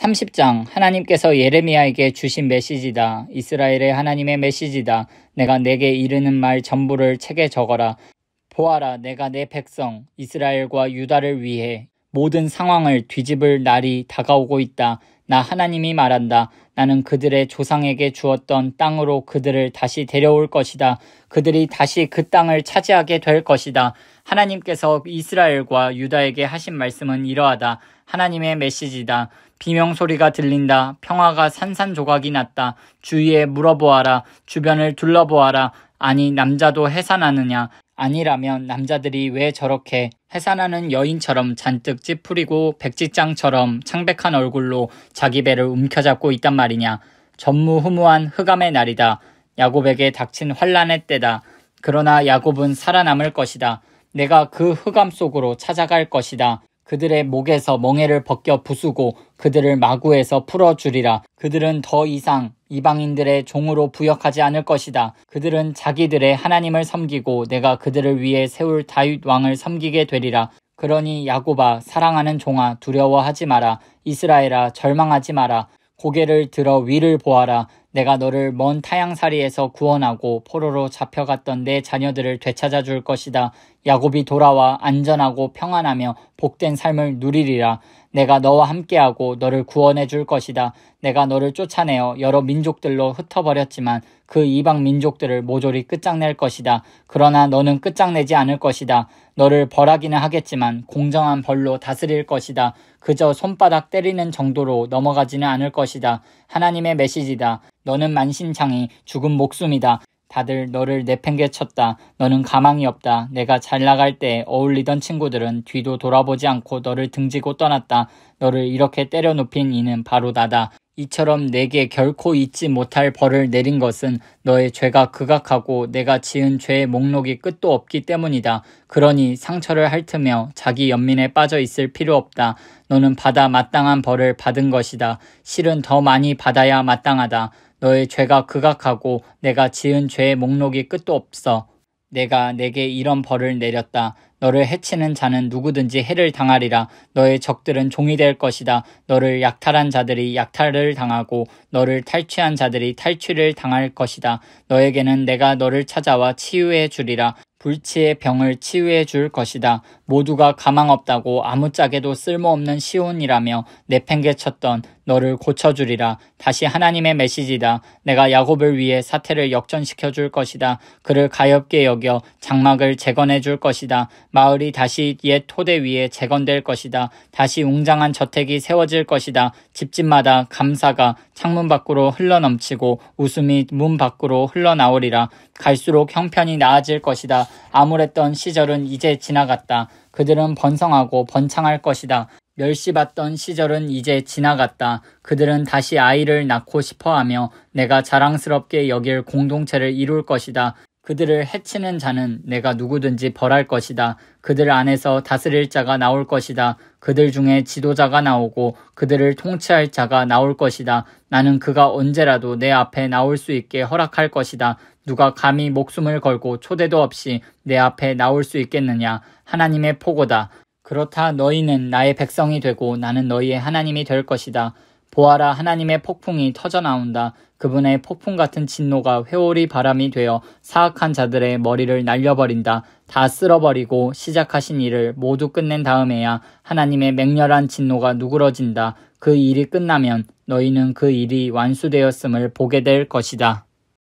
30장 하나님께서 예레미야에게 주신 메시지다. 이스라엘의 하나님의 메시지다. 내가 내게 이르는 말 전부를 책에 적어라. 보아라 내가 내 백성 이스라엘과 유다를 위해 모든 상황을 뒤집을 날이 다가오고 있다. 나 하나님이 말한다. 나는 그들의 조상에게 주었던 땅으로 그들을 다시 데려올 것이다. 그들이 다시 그 땅을 차지하게 될 것이다. 하나님께서 이스라엘과 유다에게 하신 말씀은 이러하다. 하나님의 메시지다. 비명 소리가 들린다. 평화가 산산조각이 났다. 주위에 물어보아라. 주변을 둘러보아라. 아니 남자도 해산하느냐. 아니라면 남자들이 왜 저렇게 해산하는 여인처럼 잔뜩 찌푸리고 백지장처럼 창백한 얼굴로 자기 배를 움켜잡고 있단 말이냐. 전무후무한 흑암의 날이다. 야곱에게 닥친 환란의 때다. 그러나 야곱은 살아남을 것이다. 내가 그 흑암 속으로 찾아갈 것이다. 그들의 목에서 멍에를 벗겨 부수고 그들을 마구에서 풀어주리라. 그들은 더 이상 이방인들의 종으로 부역하지 않을 것이다. 그들은 자기들의 하나님을 섬기고 내가 그들을 위해 세울 다윗 왕을 섬기게 되리라. 그러니 야곱아 사랑하는 종아 두려워하지 마라. 이스라엘아 절망하지 마라. 고개를 들어 위를 보아라. 내가 너를 먼 타양사리에서 구원하고 포로로 잡혀갔던 내 자녀들을 되찾아 줄 것이다. 야곱이 돌아와 안전하고 평안하며 복된 삶을 누리리라. 내가 너와 함께하고 너를 구원해 줄 것이다. 내가 너를 쫓아내어 여러 민족들로 흩어버렸지만 그 이방 민족들을 모조리 끝장낼 것이다. 그러나 너는 끝장내지 않을 것이다. 너를 벌하기는 하겠지만 공정한 벌로 다스릴 것이다. 그저 손바닥 때리는 정도로 넘어가지는 않을 것이다. 하나님의 메시지다. 너는 만신창이 죽은 목숨이다. 다들 너를 내팽개쳤다. 너는 가망이 없다. 내가 잘 나갈 때 어울리던 친구들은 뒤도 돌아보지 않고 너를 등지고 떠났다. 너를 이렇게 때려 눕힌 이는 바로 나다. 이처럼 내게 결코 잊지 못할 벌을 내린 것은 너의 죄가 극악하고 내가 지은 죄의 목록이 끝도 없기 때문이다. 그러니 상처를 핥으며 자기 연민에 빠져 있을 필요 없다. 너는 받아 마땅한 벌을 받은 것이다. 실은 더 많이 받아야 마땅하다. 너의 죄가 극악하고 내가 지은 죄의 목록이 끝도 없어. 내가 내게 이런 벌을 내렸다. 너를 해치는 자는 누구든지 해를 당하리라. 너의 적들은 종이 될 것이다. 너를 약탈한 자들이 약탈을 당하고 너를 탈취한 자들이 탈취를 당할 것이다. 너에게는 내가 너를 찾아와 치유해 주리라. 불치의 병을 치유해 줄 것이다. 모두가 가망 없다고 아무짝에도 쓸모없는 시온이라며 내팽개쳤던 너를 고쳐주리라. 다시 하나님의 메시지다. 내가 야곱을 위해 사태를 역전시켜 줄 것이다. 그를 가엽게 여겨 장막을 재건해 줄 것이다. 마을이 다시 옛 토대 위에 재건될 것이다. 다시 웅장한 저택이 세워질 것이다. 집집마다 감사가 창문 밖으로 흘러넘치고 웃음이 문 밖으로 흘러나오리라. 갈수록 형편이 나아질 것이다. 암울했던 시절은 이제 지나갔다. 그들은 번성하고 번창할 것이다. 멸시받던 시절은 이제 지나갔다. 그들은 다시 아이를 낳고 싶어 하며 내가 자랑스럽게 여길 공동체를 이룰 것이다. 그들을 해치는 자는 내가 누구든지 벌할 것이다. 그들 안에서 다스릴 자가 나올 것이다. 그들 중에 지도자가 나오고 그들을 통치할 자가 나올 것이다. 나는 그가 언제라도 내 앞에 나올 수 있게 허락할 것이다. 누가 감히 목숨을 걸고 초대도 없이 내 앞에 나올 수 있겠느냐. 하나님의 포고다. 그렇다 너희는 나의 백성이 되고 나는 너희의 하나님이 될 것이다. 보아라 하나님의 폭풍이 터져나온다. 그분의 폭풍 같은 진노가 회오리 바람이 되어 사악한 자들의 머리를 날려버린다. 다 쓸어버리고 시작하신 일을 모두 끝낸 다음에야 하나님의 맹렬한 진노가 누그러진다. 그 일이 끝나면 너희는 그 일이 완수되었음을 보게 될 것이다.